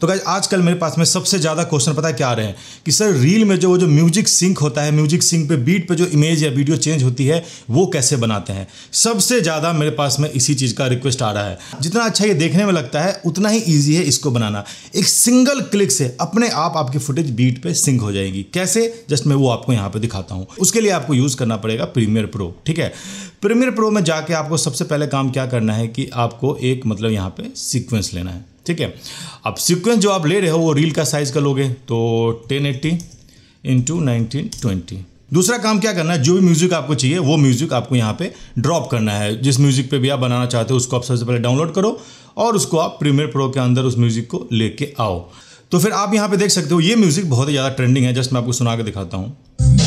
तो गाइज आजकल मेरे पास में सबसे ज़्यादा क्वेश्चन पता है क्या आ रहे हैं कि सर रील में जो वो जो म्यूजिक सिंक होता है म्यूजिक सिंक पे बीट पे जो इमेज या वीडियो चेंज होती है वो कैसे बनाते हैं सबसे ज़्यादा मेरे पास में इसी चीज़ का रिक्वेस्ट आ रहा है जितना अच्छा ये देखने में लगता है उतना ही ईजी है इसको बनाना एक सिंगल क्लिक से अपने आप आपकी फुटेज बीट पर सिंक हो जाएगी कैसे जस्ट मैं वो आपको यहाँ पर दिखाता हूँ उसके लिए आपको यूज़ करना पड़ेगा प्रीमियर प्रो ठीक है प्रीमियर प्रो में जाके आपको सबसे पहले काम क्या करना है कि आपको एक मतलब यहाँ पे सीक्वेंस लेना है ठीक है अब सीक्वेंस जो आप ले रहे हो वो रील का साइज का लोगे तो ten eighty into nineteen twenty दूसरा काम क्या करना है जो भी म्यूज़िक आपको चाहिए वो म्यूज़िक आपको यहाँ पे ड्रॉप करना है जिस म्यूज़िक पे भी आप बनाना चाहते हो उसको आप सबसे पहले डाउनलोड करो और उसको आप प्रीमियर प्रो के अंदर उस म्यूज़िक को लेके आओ तो फिर आप यहाँ पे देख सकते हो ये म्यूज़िक बहुत ही ज़्यादा ट्रेंडिंग है जस्ट मैं आपको सुना के दिखाता हूँ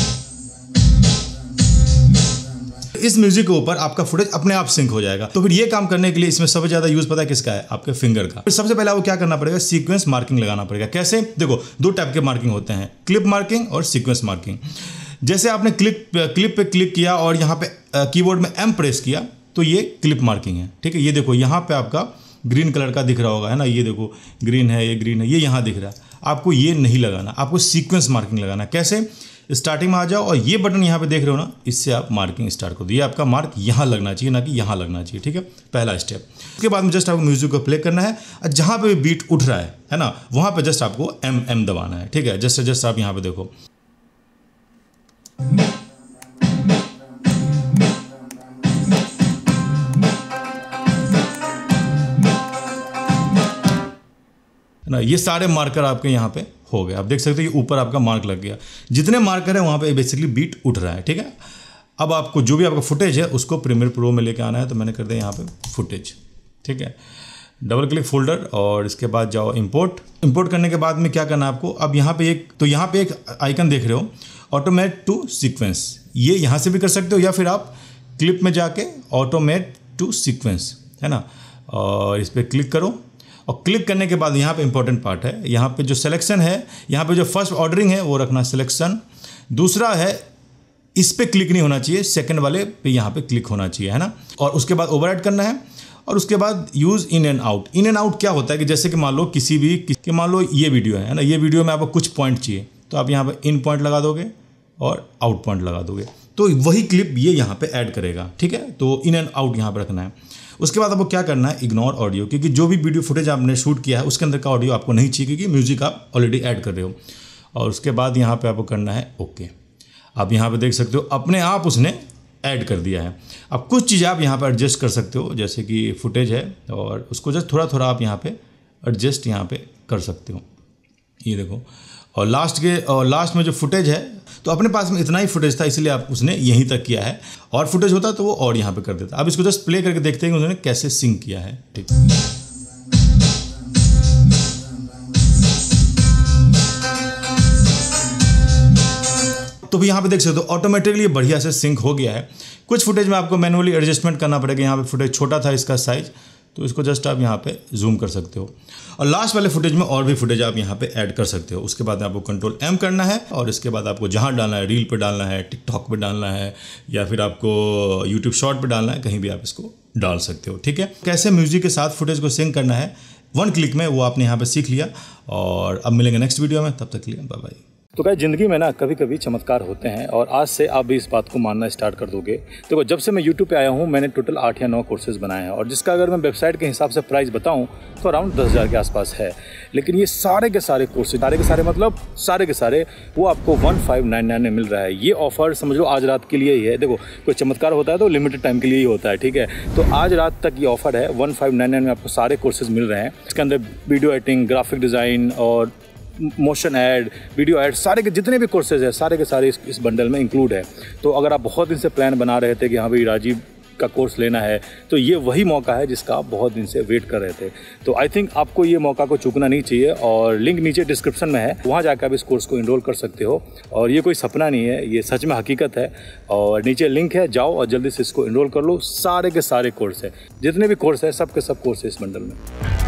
इस म्यूजिक के ऊपर आपका फुटेज अपने आप सिंक हो जाएगा तो फिर ये काम करने के लिए इसमें सबसे ज्यादा यूज पता है किसका है आपके फिंगर का सबसे पहले आपको क्या करना पड़ेगा सीक्वेंस मार्किंग लगाना पड़ेगा कैसे देखो दो टाइप के मार्किंग होते हैं क्लिप मार्किंग और सीक्वेंस मार्किंग जैसे आपने क्लिक क्लिप पे क्लिक किया और यहाँ पे कीबोर्ड में एम प्रेस किया तो ये क्लिप मार्किंग है ठीक है ये देखो यहाँ पे आपका ग्रीन कलर का दिख रहा होगा है ना ये देखो ग्रीन है ये ग्रीन है ये यहाँ दिख रहा है आपको ये नहीं लगाना आपको सीक्वेंस मार्किंग लगाना कैसे स्टार्टिंग में आ जाओ और ये बटन यहाँ पे देख रहे हो ना इससे आप मार्किंग स्टार्ट कर दो ये आपका मार्क यहाँ लगना चाहिए ना कि यहाँ लगना चाहिए ठीक है पहला स्टेप उसके बाद में जस्ट आपको म्यूजिक को प्ले करना है और जहाँ पे भी बीट उठ रहा है है ना वहाँ पे जस्ट आपको एम एम दबाना है ठीक है जस्ट जस्ट आप यहाँ पर देखो ना ये सारे मार्कर आपके यहाँ पे हो गया आप देख सकते हो कि ऊपर आपका मार्क लग गया जितने मार्कर है वहाँ पर बेसिकली बीट उठ रहा है ठीक है अब आपको जो भी आपका फुटेज है उसको प्रीमियर प्रो में लेके आना है तो मैंने कर दिया यहाँ पे फुटेज ठीक है डबल क्लिक फोल्डर और इसके बाद जाओ इंपोर्ट इंपोर्ट करने के बाद में क्या करना है आपको अब यहाँ पे एक तो यहाँ पे एक आइकन देख रहे हो ऑटोमेट टू सीक्वेंस ये यहाँ से भी कर सकते हो या फिर आप क्लिप में जाके ऑटोमेट टू सीक्वेंस है ना और इस पर क्लिक करो और क्लिक करने के बाद यहाँ पे इंपॉर्टेंट पार्ट है यहाँ पे जो सिलेक्शन है यहाँ पे जो फर्स्ट ऑर्डरिंग है वो रखना सिलेक्शन दूसरा है इस पर क्लिक नहीं होना चाहिए सेकेंड वाले पे यहाँ पे क्लिक होना चाहिए है ना और उसके बाद ओवर करना है और उसके बाद use in and out in and out क्या होता है कि जैसे कि मान लो किसी भी कि मान लो ये वीडियो है ना ये वीडियो में आपको कुछ पॉइंट चाहिए तो आप यहाँ पर इन पॉइंट लगा दोगे और आउट पॉइंट लगा दोगे तो वही क्लिप ये यहाँ पे ऐड करेगा ठीक है तो इन एंड आउट यहाँ पर रखना है उसके बाद आपको क्या करना है इग्नोर ऑडियो क्योंकि जो भी वीडियो फुटेज आपने शूट किया है उसके अंदर का ऑडियो आपको नहीं चाहिए क्योंकि म्यूजिक आप ऑलरेडी ऐड कर रहे हो और उसके बाद यहाँ पर आपको करना है ओके आप यहाँ पर देख सकते हो अपने आप उसने ऐड कर दिया है अब कुछ चीज़ें आप यहाँ पर एडजस्ट कर सकते हो जैसे कि फुटेज है और उसको जस्ट थोड़ा थोड़ा आप यहाँ पर एडजस्ट यहाँ पर कर सकते हो ये देखो और लास्ट के और लास्ट में जो फुटेज है तो अपने पास में इतना ही फुटेज था इसलिए आप उसने यहीं तक किया है और फुटेज होता तो वो और यहाँ पे कर देता अब इसको जस्ट प्ले करके देखते हैं कि उन्होंने कैसे सिंग किया है ठीक तो भी यहाँ पे देख सकते हो ऑटोमेटिकली बढ़िया से सिंक हो गया है कुछ फुटेज में आपको मैनुअली एडजस्टमेंट करना पड़ेगा यहाँ पे फुटेज छोटा था इसका साइज़ तो इसको जस्ट आप यहाँ पे जूम कर सकते हो और लास्ट वाले फुटेज में और भी फुटेज आप यहाँ पे ऐड कर सकते हो उसके बाद आपको कंट्रोल एम करना है और इसके बाद आपको जहाँ डालना है रील पे डालना है टिकटॉक पे डालना है या फिर आपको यूट्यूब शॉर्ट पे डालना है कहीं भी आप इसको डाल सकते हो ठीक है कैसे म्यूजिक के साथ फुटेज को सिंक करना है वन क्लिक में वो आपने यहाँ पर सीख लिया और अब मिलेंगे नेक्स्ट वीडियो में तब तक के लिए बाय बाय तो क्या ज़िंदगी में ना कभी कभी चमत्कार होते हैं और आज से आप भी इस बात को मानना स्टार्ट कर दोगे देखो तो जब से मैं यूट्यूब पे आया हूँ मैंने टोटल आठ या नौ कोर्सेज़ बनाए हैं और जिसका अगर मैं वेबसाइट के हिसाब से प्राइस बताऊँ तो अराउंड दस हज़ार के आसपास है लेकिन ये सारे के सारे कोर्सेज सारे के सारे मतलब सारे के सारे वो आपको वन फाइव नाइन नाइन में मिल रहा है ये ऑफर समझ लो आज रात के लिए ही है देखो कोई चमत्कार होता है तो लिमिटेड टाइम के लिए ही होता है ठीक है तो आज रात तक ये ऑफर है वन फाइव नाइन नाइन में आपको सारे कोर्सेज मिल रहे हैं इसके अंदर वीडियो एडिटिंग ग्राफिक डिज़ाइन और मोशन ऐड वीडियो ऐड सारे के जितने भी कोर्सेज हैं सारे के सारे इस, इस बंडल में इंक्लूड है तो अगर आप बहुत दिन से प्लान बना रहे थे कि हाँ भाई राजीव का कोर्स लेना है तो ये वही मौका है जिसका आप बहुत दिन से वेट कर रहे थे तो आई थिंक आपको ये मौका को चूकना नहीं चाहिए और लिंक नीचे डिस्क्रिप्शन में है वहाँ जाकर आप इस कोर्स को इनरोल कर सकते हो और ये कोई सपना नहीं है ये सच में हकीकत है और नीचे लिंक है जाओ और जल्दी से इसको इनरोल कर लो सारे के सारे कोर्स है जितने भी कोर्स है सब के सब कोर्स है इस मंडल में